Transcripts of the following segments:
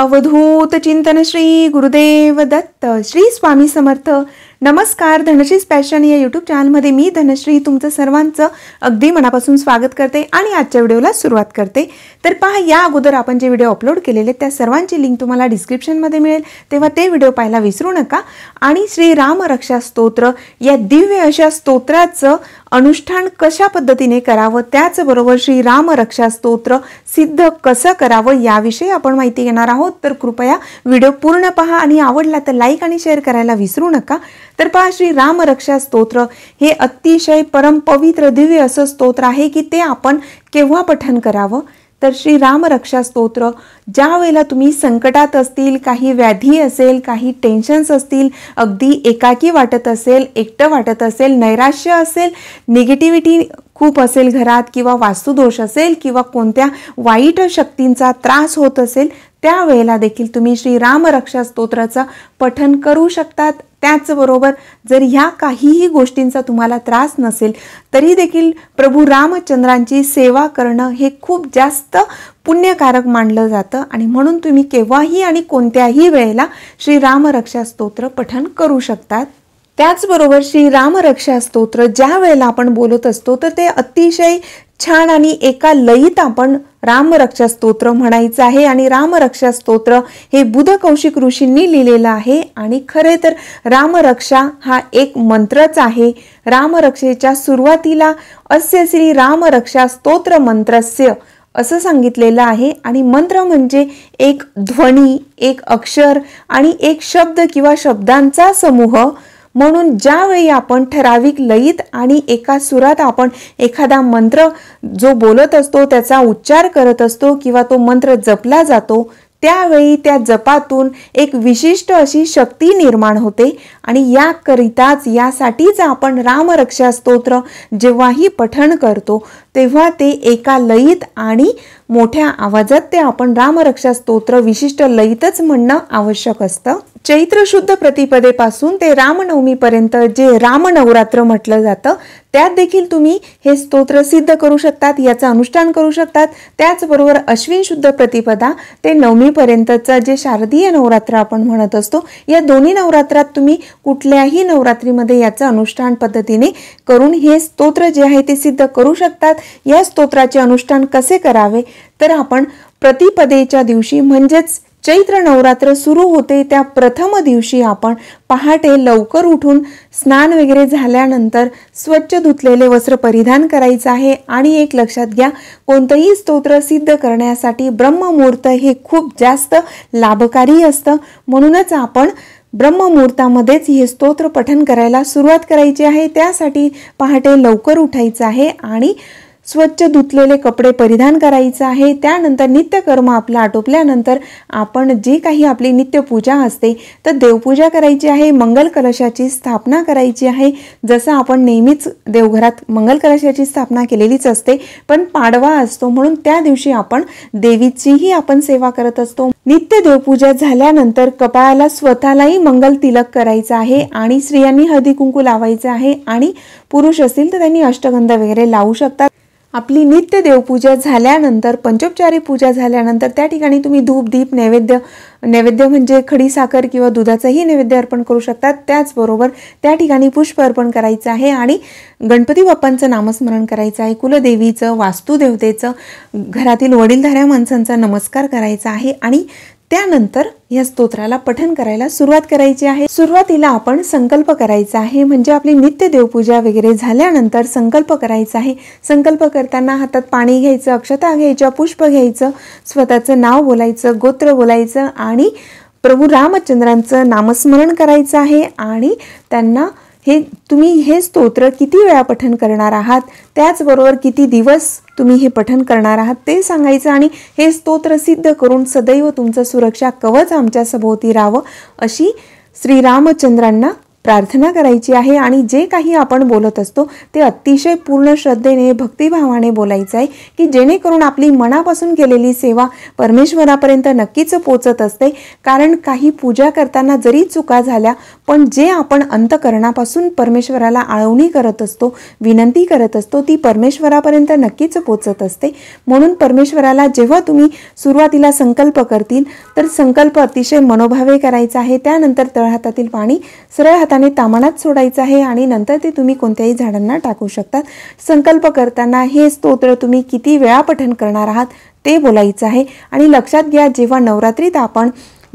अवधूत चिंतन श्री गुरुदेव दत्त श्री स्वामी समर्थ नमस्कार धनश्री स्पॅशन या युट्यूब चॅनलमध्ये मी धनश्री तुमचं सर्वांचं अगदी मनापासून स्वागत करते आणि आजच्या व्हिडिओला सुरुवात करते तर पहा या अगोदर आपण जे व्हिडिओ अपलोड केलेले त्या सर्वांची लिंक तुम्हाला डिस्क्रिप्शनमध्ये मिळेल तेव्हा ते व्हिडिओ पाहायला विसरू नका आणि राम रक्षा स्तोत्र या दिव्य अशा स्तोत्राचं अनुष्ठान कशा पद्धतीने करावं त्याचबरोबर राम रक्षा स्तोत्र सिद्ध कसं करावं याविषयी आपण माहिती घेणार आहोत तर कृपया व्हिडिओ पूर्ण पहा आणि आवडला तर लाईक आणि शेअर करायला विसरू नका तर पहा श्री रामरक्षा स्तोत्र हे अतिशय परमपवित्र दिव्य असं स्तोत्र आहे की ते आपण केव्हा पठन करावं तर श्री रामरक्षा स्तोत्र ज्या वेळेला तुम्ही संकटात असतील काही व्याधी असेल काही टेन्शन्स असतील अगदी एकाकी वाटत असेल एकटं वाटत असेल नैराश्य असेल निगेटिव्हिटी खूप असेल घरात किंवा वास्तुदोष असेल किंवा कोणत्या वाईट शक्तींचा त्रास होत असेल त्यावेळेला देखील तुम्ही श्रीराम रक्षा स्तोत्राचं पठन करू शकतात त्याचबरोबर जर ह्या काहीही गोष्टींचा तुम्हाला त्रास नसेल तरी देखील प्रभू रामचंद्रांची सेवा करणं हे खूप जास्त पुण्यकारक मानलं जातं आणि म्हणून तुम्ही केव्हाही आणि कोणत्याही वेळेला श्रीरामरक्षा स्तोत्र पठन करू शकतात त्याचबरोबर श्री रक्षा स्तोत्र ज्या वेळेला आपण बोलत असतो तर ते अतिशय छान आणि एका लयीत आपण रामरक्षा स्तोत्र म्हणायचं आहे आणि रामरक्षा स्तोत्र हे बुध कौशिक ऋषींनी लिहिलेलं आहे आणि खरे तर रामरक्षा हा एक मंत्रच आहे रामरक्षेच्या सुरुवातीला अस्य श्री रामरक्षा स्तोत्र मंत्रस्य असं सांगितलेलं आहे आणि मंत्र म्हणजे एक ध्वनी एक अक्षर आणि एक शब्द किंवा शब्दांचा समूह म्हणून ज्यावेळी आपण ठराविक लयीत आणि एका सुरात आपण एखादा मंत्र जो बोलत असतो त्याचा उच्चार करत असतो किंवा तो मंत्र जपला जातो त्यावेळी त्या जपातून एक विशिष्ट अशी शक्ती निर्माण होते आणि याकरिताच यासाठीच आपण रामरक्षा स्तोत्र जेव्हाही पठण करतो तेव्हा ते एका लयीत आणि मोठ्या आवाजात ते आपण रामरक्षा स्तोत्र विशिष्ट लयीतच म्हणणं आवश्यक असतं चैत्र शुद्ध प्रतिपदेपासून ते रामनवमीपर्यंत जे रामनवरात्र म्हटलं जातं त्यात देखील तुम्ही हे स्तोत्र सिद्ध करू शकतात याचं अनुष्ठान करू शकतात त्याचबरोबर अश्विन शुद्ध प्रतिपदा ते नवमीपर्यंतचं जे शारदीय नवरात्र आपण म्हणत असतो या दोन्ही नवरात्रात तुम्ही कुठल्याही नवरात्रीमध्ये याचं अनुष्ठान पद्धतीने करून हे स्तोत्र जे आहे ते सिद्ध करू शकतात या स्तोत्राचे अनुष्ठान कसे करावे तर आपण प्रतिपदेच्या दिवशी म्हणजेच चैत्र नवरात्र सुरू होते त्या प्रथम दिवशी आपण पहाटे लवकर उठून स्नान वगैरे झाल्यानंतर स्वच्छ धुतलेले वस्त्र परिधान करायचं आहे आणि एक लक्षात घ्या कोणतंही स्तोत्र सिद्ध करण्यासाठी ब्रह्ममुहूर्त हे खूप जास्त लाभकारी असतं म्हणूनच आपण ब्रह्ममुहूर्तामध्येच हे स्तोत्र पठन करायला सुरुवात करायची आहे त्यासाठी पहाटे लवकर उठायचं आहे आणि स्वच्छ धुतलेले कपडे परिधान करायचं आहे त्यानंतर नित्यकर्म आपला आटोपल्यानंतर आपण जी काही आपली नित्यपूजा असते तर देवपूजा करायची आहे मंगल कलशाची स्थापना करायची आहे जसं आपण नेहमीच देवघरात मंगल कलशाची स्थापना केलेलीच असते पण पाडवा असतो म्हणून त्या दिवशी आपण देवीचीही आपण सेवा करत असतो नित्य देवपूजा झाल्यानंतर कपाळाला स्वतःलाही मंगल तिलक करायचं आहे आणि स्त्रियांनी हळदी कुंकू लावायचं आहे आणि पुरुष असतील तर त्यांनी अष्टगंध वगैरे लावू शकतात आपली नित्य देवपूजा झाल्यानंतर पंचोपचारी पूजा झाल्यानंतर त्या ठिकाणी तुम्ही धूप दीप नैवेद्य नैवेद्य म्हणजे खडी साखर किंवा दुधाचंही नैवेद्य अर्पण करू शकतात त्याचबरोबर त्या ठिकाणी पुष्प अर्पण करायचं आहे आणि गणपती बाप्पांचं नामस्मरण करायचं आहे कुलदेवीचं वास्तुदेवतेचं घरातील वडीलधाऱ्या माणसांचा नमस्कार करायचा आहे आणि त्यानंतर या स्तोत्राला पठन करायला सुरुवात करायची आहे सुरुवातीला आपण संकल्प करायचा आहे म्हणजे आपली नित्य देवपूजा वगैरे झाल्यानंतर संकल्प करायचा आहे संकल्प करताना हातात पाणी घ्यायचं अक्षता घ्यायच्या पुष्प घ्यायचं स्वतःचं नाव बोलायचं गोत्र बोलायचं आणि प्रभू रामचंद्रांचं नामस्मरण करायचं आहे आणि त्यांना हे तुम्ही हे स्तोत्र किती वेळा पठन करणार आहात त्याचबरोबर किती दिवस तुम्ही हे पठन करणार आहात ते सांगायचं आणि हे स्तोत्र सिद्ध करून सदैव तुमचं सुरक्षा कवच आमच्या सभोवती राहावं अशी श्रीरामचंद्रांना प्रार्थना करायची आहे आणि जे काही आपण बोलत असतो ते अतिशय पूर्ण श्रद्धेने भक्तिभावाने बोलायचं आहे की जेणेकरून आपली मनापासून केलेली सेवा परमेश्वरापर्यंत नक्कीच पोचत असते कारण काही पूजा करताना जरी चुका झाल्या पण जे आपण अंतकरणापासून परमेश्वराला आळवणी करत असतो विनंती करत असतो ती परमेश्वरापर्यंत नक्कीच पोचत असते म्हणून परमेश्वराला जेव्हा तुम्ही सुरुवातीला संकल्प करतील तर संकल्प अतिशय मनोभावे करायचा आहे त्यानंतर तळहातातील पाणी सरळ हाताने तामानात सोडायचं आहे आणि नंतर ते तुम्ही कोणत्याही झाडांना टाकू शकतात संकल्प करताना हे स्तोत्र तुम्ही किती वेळा पठण करणार आहात ते बोलायचं आहे आणि लक्षात घ्या जेव्हा नवरात्रीत आपण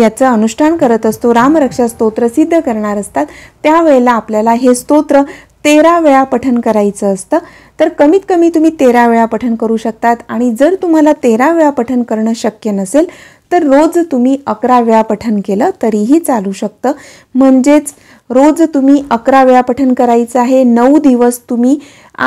याचं अनुष्ठान करत असतो रामरक्षा स्तोत्र सिद्ध करणार असतात त्यावेळेला आपल्याला हे स्तोत्र तेरा वेळा पठण करायचं असतं तर कमीत कमी तुम्ही तेरा वेळा पठण करू शकतात आणि जर तुम्हाला तेरा वेळा पठण करणं शक्य नसेल तर रोज तुम्ही अकरा वेळा पठण केलं तरीही चालू शकतं म्हणजेच रोज तुम्ही अकरा वेळा पठन करायचं आहे नऊ दिवस तुम्ही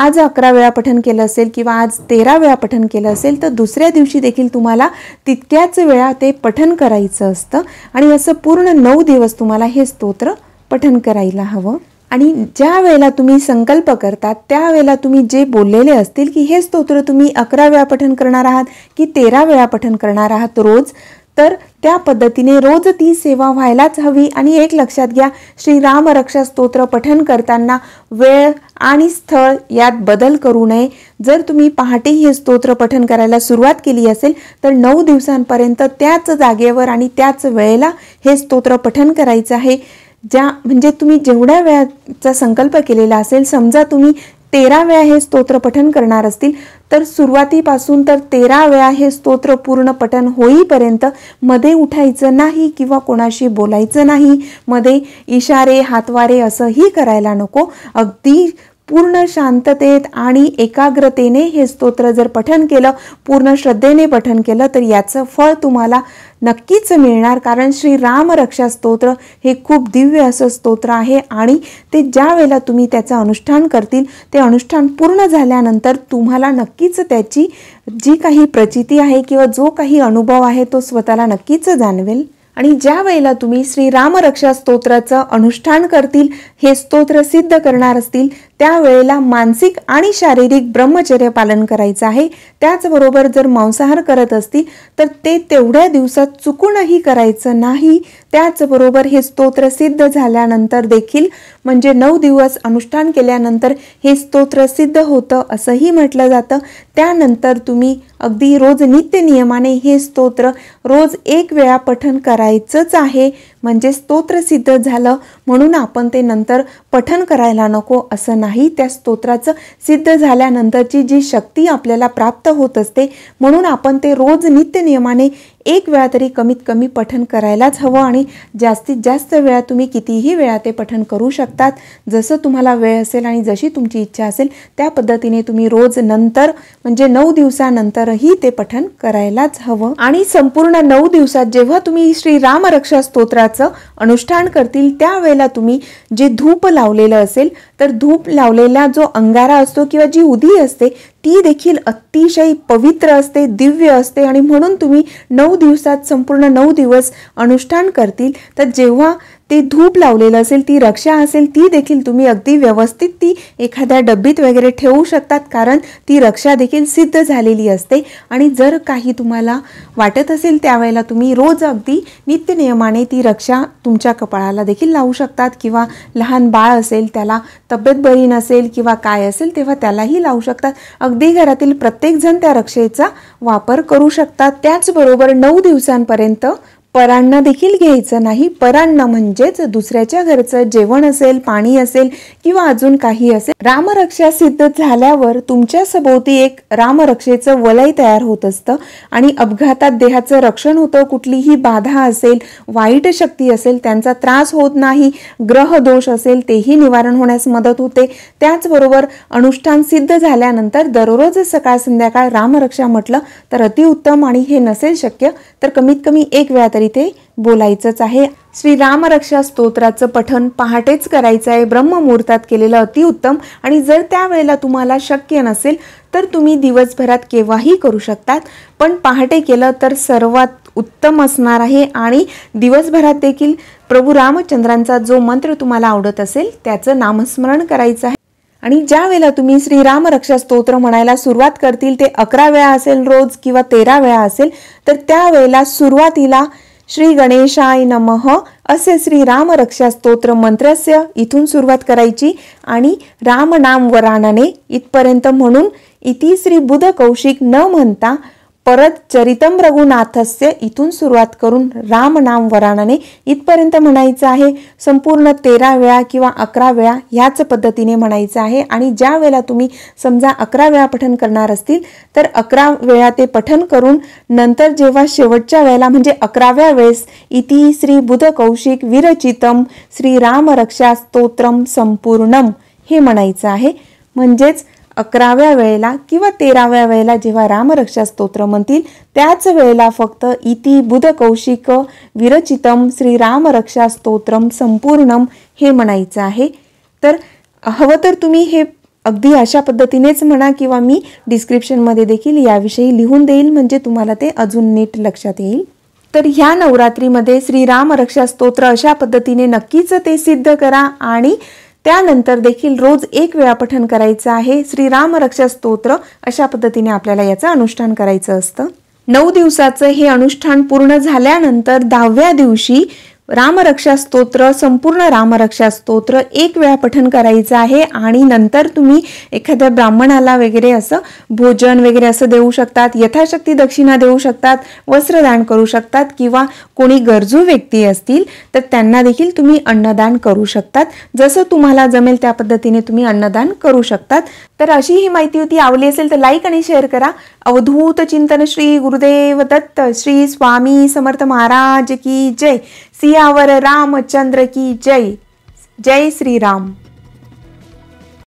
आज अकरा वेळा पठन केलं असेल किंवा आज तेरा वेळा पठन केलं असेल तर दुसऱ्या दिवशी देखील तुम्हाला तितक्याच वेळा ते पठन करायचं असतं आणि असं पूर्ण नऊ दिवस तुम्हाला हे स्तोत्र पठन करायला हवं आणि ज्या वेळेला तुम्ही संकल्प करतात त्यावेळेला तुम्ही जे बोललेले असतील की हे स्तोत्र तुम्ही अकरा वेळा पठण करणार आहात की तेरा वेळा पठन करणार आहात रोज तर त्या पद्धतीने रोज ती सेवा व्हायलाच हवी आणि एक लक्षात घ्या श्रीराम रक्षा स्तोत्र पठन करताना वेळ आणि स्थळ यात बदल करू नये जर तुम्ही पहाटे हे स्तोत्र पठन करायला सुरुवात केली असेल तर नऊ दिवसांपर्यंत त्याच जागेवर आणि त्याच वेळेला हे स्तोत्र पठन करायचं आहे ज्या म्हणजे तुम्ही जेवढ्या वेळाचा संकल्प केलेला असेल समजा तुम्ही तेरा वेळा हे स्तोत्र पठन करणार असतील तर सुरुवातीपासून तर तेरा वेळा हे स्तोत्र पूर्ण पठन होईपर्यंत मध्ये उठायचं नाही किंवा कोणाशी बोलायचं नाही मध्ये इशारे हातवारे असंही करायला नको अगदी पूर्ण शांततेत आणि एकाग्रतेने हे स्तोत्र जर पठन केलं पूर्ण श्रद्धेने पठन केलं तर याचं फळ तुम्हाला नक्कीच मिळणार कारण श्री रामरक्षा स्तोत्र हे खूप दिव्य असं स्तोत्र आहे आणि ते ज्या वेळेला तुम्ही त्याचं अनुष्ठान करतील ते अनुष्ठान पूर्ण झाल्यानंतर तुम्हाला नक्कीच त्याची जी काही प्रचिती आहे किंवा जो काही अनुभव आहे तो स्वतःला नक्कीच जाणवेल आणि ज्या वेळेला तुम्ही श्रीरामरक्षा स्तोत्राचं अनुष्ठान करतील हे स्तोत्र सिद्ध करणार असतील त्यावेळेला मानसिक आणि शारीरिक ब्रह्मचर्य पालन करायचं आहे त्याचबरोबर जर मांसाहार करत असतील तर ते तेवढ्या दिवसात चुकूनही करायचं नाही त्याचबरोबर हे स्तोत्र सिद्ध झाल्यानंतर देखील म्हणजे नऊ दिवस अनुष्ठान केल्यानंतर हे स्तोत्र सिद्ध होतं असंही म्हटलं जातं त्यानंतर तुम्ही अगदी रोज नित्य नियमाने हे स्तोत्र रोज एक वेळा पठन करा 这咋黑？म्हणजे स्तोत्र सिद्ध झालं म्हणून आपण ते नंतर पठन करायला नको असं नाही त्या स्तोत्राचं सिद्ध झाल्यानंतरची जी शक्ती आपल्याला प्राप्त होत असते म्हणून आपण ते रोज नित्य नियमाने एक वेळा तरी कमीत कमी पठन करायलाच हवं आणि जास्तीत जास्त वेळा तुम्ही कितीही वेळा ते पठन करू शकतात जसं तुम्हाला वेळ असेल आणि जशी तुमची इच्छा असेल त्या पद्धतीने तुम्ही रोज नंतर म्हणजे नऊ दिवसानंतरही ते पठन करायलाच हवं आणि संपूर्ण नऊ दिवसात जेव्हा तुम्ही श्री रामरक्षा स्तोत्रात व्रताचं अनुष्ठान करतील त्यावेळेला तुम्ही जे धूप लावलेलं असेल तर धूप लावलेला जो अंगारा असतो किंवा जी उदी असते ती देखील अतिशय पवित्र असते दिव्य असते आणि म्हणून तुम्ही नऊ दिवसात संपूर्ण नऊ दिवस अनुष्ठान करतील तर जेव्हा ते धूप लावलेलं असेल ती रक्षा असेल ती देखील तुम्ही अगदी व्यवस्थित ती एखाद्या डब्बीत वगैरे ठेवू शकतात कारण ती रक्षा देखील सिद्ध झालेली असते आणि जर काही तुम्हाला वाटत असेल त्यावेळेला तुम्ही रोज अगदी नित्य नियमाने ती रक्षा तुमच्या कपाळाला देखील लावू शकतात किंवा लहान बाळ असेल त्याला तब्येत बरी नसेल किंवा काय असेल तेव्हा त्यालाही लावू शकतात अगदी अगदी घरातील प्रत्येकजण त्या रक्षेचा वापर करू शकतात त्याचबरोबर नऊ दिवसांपर्यंत परांना देखील घ्यायचं नाही परांना म्हणजेच दुसऱ्याच्या घरचं जेवण असेल पाणी असेल किंवा अजून काही असेल रामरक्षा सिद्ध झाल्यावर तुमच्या सभोवती एक रामरक्षेचं वलय तयार होत असतं आणि अपघातात देहाचं रक्षण होतं कुठलीही बाधा असेल वाईट शक्ती असेल त्यांचा त्रास होत नाही ग्रह दोष असेल तेही निवारण होण्यास मदत होते त्याचबरोबर अनुष्ठान सिद्ध झाल्यानंतर दररोज सकाळ संध्याकाळ रामरक्षा म्हटलं तर अतिउत्तम आणि हे नसेल शक्य तर कमीत कमी एक वेळा तरी ते बोलायचंच आहे श्री श्रीरामरक्षा स्तोत्राचं पठन पहाटेच करायचं आहे ब्रह्ममुहूर्तात केलेलं अतिउत्तम आणि जर त्यावेळेला तुम्हाला शक्य नसेल तर तुम्ही दिवसभरात केव्हाही करू शकतात पण पहाटे केलं तर सर्वात उत्तम असणार आहे आणि दिवसभरात देखील प्रभू रामचंद्रांचा जो मंत्र तुम्हाला आवडत असेल त्याचं नामस्मरण करायचं आहे आणि ज्या वेळेला तुम्ही श्रीरामरक्षा रक्षा स्तोत्र म्हणायला सुरुवात करतील ते अकरा वेळा असेल रोज किंवा तेरा वेळा असेल तर त्यावेळेला सुरुवातीला श्री गणेशाय नमः असे श्री राम रक्षा स्तोत्र मंत्रस्य इथून सुरुवात करायची आणि राम नाम वरानने इथपर्यंत म्हणून इति श्री बुध कौशिक न म्हणता परत चरितम रघुनाथस्य इथून सुरुवात करून नाम वराणाने इथपर्यंत म्हणायचं आहे संपूर्ण तेरा वेळा किंवा अकरा वेळा ह्याच पद्धतीने म्हणायचं आहे आणि ज्या वेळेला तुम्ही समजा अकरा वेळा पठन करणार असतील तर अकरा वेळा ते पठन करून नंतर जेव्हा शेवटच्या वेळेला म्हणजे अकराव्या वेळेस इति श्री बुध कौशिक विरचितम श्री रक्षा स्तोत्रम संपूर्णम हे म्हणायचं आहे म्हणजेच अकराव्या वेळेला किंवा तेराव्या वेळेला जेव्हा रामरक्षा स्तोत्र म्हणतील त्याच वेळेला फक्त इति बुध कौशिक विरचितम श्री रामरक्षा स्तोत्रम संपूर्णम हे म्हणायचं आहे तर हवं तर तुम्ही हे अगदी अशा पद्धतीनेच म्हणा किंवा मी डिस्क्रिप्शनमध्ये देखील याविषयी लिहून देईल म्हणजे तुम्हाला ते अजून नीट लक्षात येईल तर ह्या नवरात्रीमध्ये श्रीराम रक्षा स्तोत्र अशा पद्धतीने नक्कीच ते सिद्ध करा आणि त्यानंतर देखील रोज एक वेळा पठण करायचं आहे श्रीराम रक्षा स्तोत्र अशा पद्धतीने आपल्याला याचं अनुष्ठान करायचं असतं नऊ दिवसाचं हे अनुष्ठान पूर्ण झाल्यानंतर दहाव्या दिवशी रामरक्षा स्तोत्र संपूर्ण रामरक्षा स्तोत्र एक वेळा पठन करायचं आहे आणि नंतर तुम्ही एखाद्या ब्राह्मणाला वगैरे असं भोजन वगैरे असं देऊ शकतात यथाशक्ती दक्षिणा देऊ शकतात वस्त्रदान करू शकतात किंवा कोणी गरजू व्यक्ती असतील तर त्यांना देखील तुम्ही अन्नदान करू शकतात जसं तुम्हाला जमेल त्या पद्धतीने तुम्ही अन्नदान करू शकतात तर अशी ही माहिती होती आवली असेल तर लाईक आणि शेअर करा अवधूत चिंतन श्री गुरुदेव दत्त श्री स्वामी समर्थ महाराज की जय सियावर रामचंद्र की जय जय श्रीराम